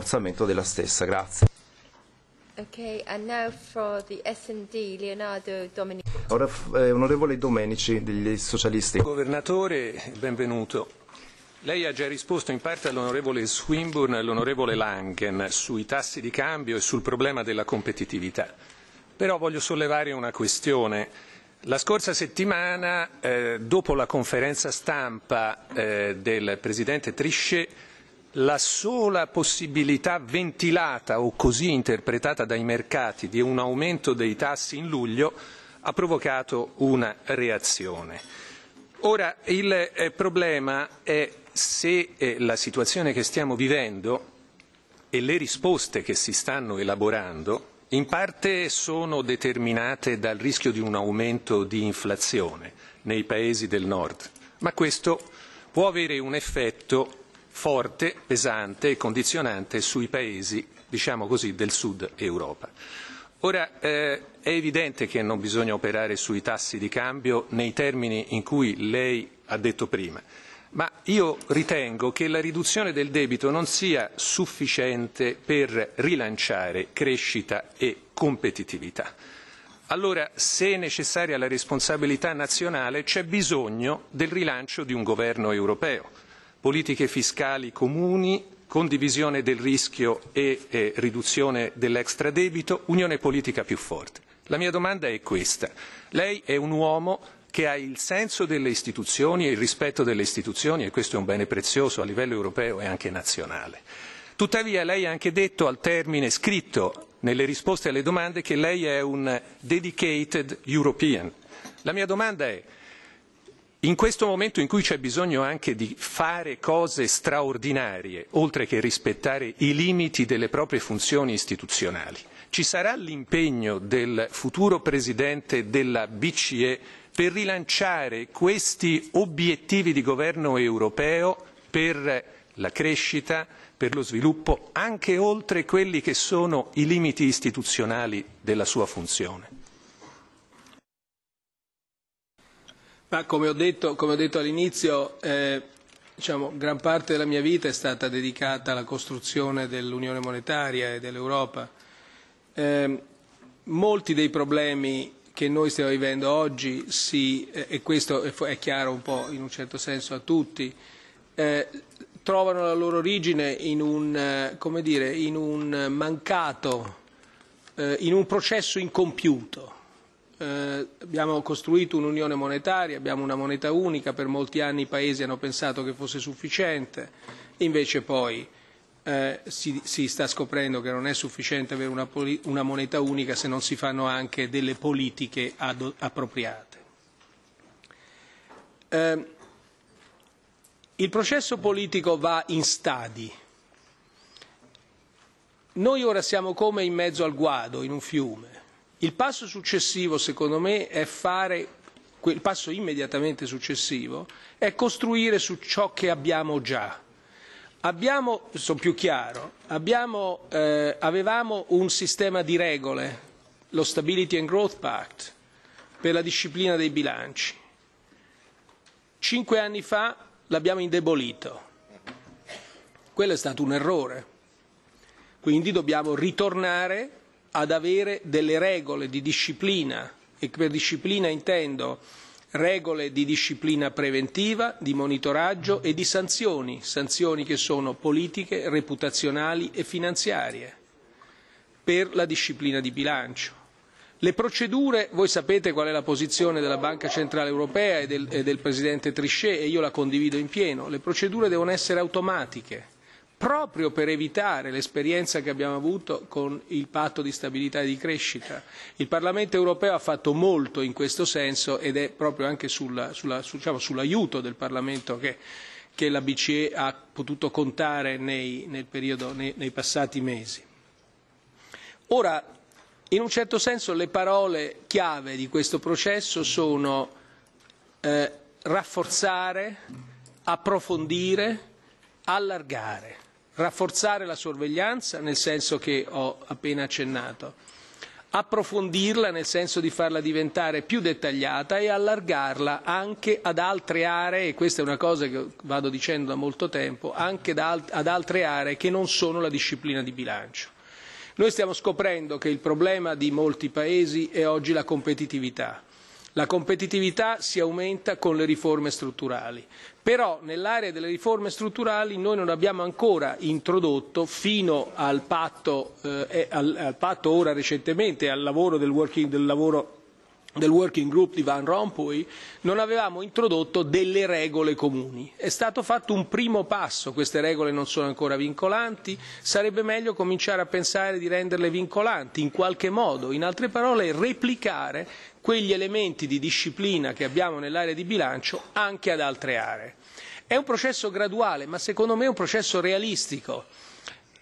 rafforzamento della stessa. Grazie. Okay, Domenici. Ora, eh, onorevole Domenici degli Socialisti. Governatore, benvenuto. Lei ha già risposto in parte all'onorevole Swinburne e all'onorevole Langen sui tassi di cambio e sul problema della competitività. Però voglio sollevare una questione. La scorsa settimana, eh, dopo la conferenza stampa eh, del Presidente Trichet, la sola possibilità ventilata o così interpretata dai mercati di un aumento dei tassi in luglio ha provocato una reazione. Ora, il eh, problema è se eh, la situazione che stiamo vivendo e le risposte che si stanno elaborando in parte sono determinate dal rischio di un aumento di inflazione nei paesi del nord, ma questo può avere un effetto forte, pesante e condizionante sui paesi, diciamo così, del sud Europa. Ora, eh, è evidente che non bisogna operare sui tassi di cambio nei termini in cui lei ha detto prima, ma io ritengo che la riduzione del debito non sia sufficiente per rilanciare crescita e competitività. Allora, se è necessaria la responsabilità nazionale, c'è bisogno del rilancio di un governo europeo politiche fiscali comuni, condivisione del rischio e eh, riduzione dell'extradebito, unione politica più forte. La mia domanda è questa. Lei è un uomo che ha il senso delle istituzioni e il rispetto delle istituzioni e questo è un bene prezioso a livello europeo e anche nazionale. Tuttavia lei ha anche detto al termine scritto nelle risposte alle domande che lei è un dedicated European. La mia domanda è in questo momento in cui c'è bisogno anche di fare cose straordinarie, oltre che rispettare i limiti delle proprie funzioni istituzionali, ci sarà l'impegno del futuro Presidente della BCE per rilanciare questi obiettivi di governo europeo per la crescita, per lo sviluppo, anche oltre quelli che sono i limiti istituzionali della sua funzione. Ma come ho detto, detto all'inizio, eh, diciamo, gran parte della mia vita è stata dedicata alla costruzione dell'Unione Monetaria e dell'Europa. Eh, molti dei problemi che noi stiamo vivendo oggi, si, eh, e questo è chiaro un po' in un certo senso a tutti, eh, trovano la loro origine in un, eh, dire, in un mancato, eh, in un processo incompiuto eh, abbiamo costruito un'unione monetaria, abbiamo una moneta unica, per molti anni i paesi hanno pensato che fosse sufficiente, invece poi eh, si, si, sta scoprendo che non è sufficiente avere una, una, moneta unica se non si fanno anche delle politiche ad, appropriate. Eh, il processo politico va in stadi. Noi ora siamo come in mezzo al guado, in un fiume il passo successivo, secondo me, è fare il passo immediatamente successivo è costruire su ciò che abbiamo già. Abbiamo, sono più chiaro, abbiamo, eh, avevamo un sistema di regole, lo Stability and Growth Pact, per la disciplina dei bilanci. Cinque anni fa l'abbiamo indebolito. Quello è stato un errore. Quindi dobbiamo ritornare ad avere delle regole di disciplina e per disciplina intendo regole di disciplina preventiva, di monitoraggio e di sanzioni, sanzioni che sono politiche, reputazionali e finanziarie, per la disciplina di bilancio. Le procedure, voi sapete qual è la posizione della Banca Centrale Europea e del, e del Presidente Trichet e io la condivido in pieno, le procedure devono essere automatiche proprio per evitare l'esperienza che abbiamo avuto con il patto di stabilità e di crescita. Il Parlamento europeo ha fatto molto in questo senso ed è proprio anche diciamo, sull'aiuto sulla, diciamo, sull del Parlamento che, che, la BCE ha potuto contare nei, nel periodo, nei, nei passati mesi. Ora, in un certo senso le parole chiave di questo processo sono eh, rafforzare, approfondire, allargare, rafforzare la sorveglianza nel senso che ho appena accennato, approfondirla nel senso di farla diventare più dettagliata e allargarla anche ad altre aree, e questa è una cosa che vado dicendo da molto tempo, anche ad altre aree che non sono la disciplina di bilancio. Noi stiamo scoprendo che il problema di molti paesi è oggi la competitività la competitività si aumenta con le riforme strutturali, però nell'area delle riforme strutturali noi non abbiamo ancora introdotto, fino al patto, eh, al, al patto ora recentemente, al lavoro del, working, del lavoro del working group di Van Rompuy, non avevamo introdotto delle regole comuni. È stato fatto un primo passo, queste regole non sono ancora vincolanti, sarebbe meglio cominciare a pensare di renderle vincolanti in qualche modo, in altre parole replicare quegli elementi di disciplina che abbiamo nell'area di bilancio anche ad altre aree. È un processo graduale, ma secondo me è un processo realistico,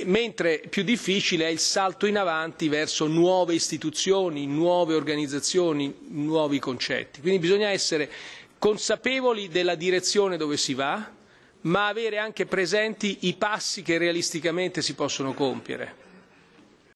mentre più difficile è il salto in avanti verso nuove istituzioni, nuove organizzazioni, nuovi concetti. Quindi bisogna essere consapevoli della direzione dove si va, ma avere anche presenti i passi che realisticamente si possono compiere.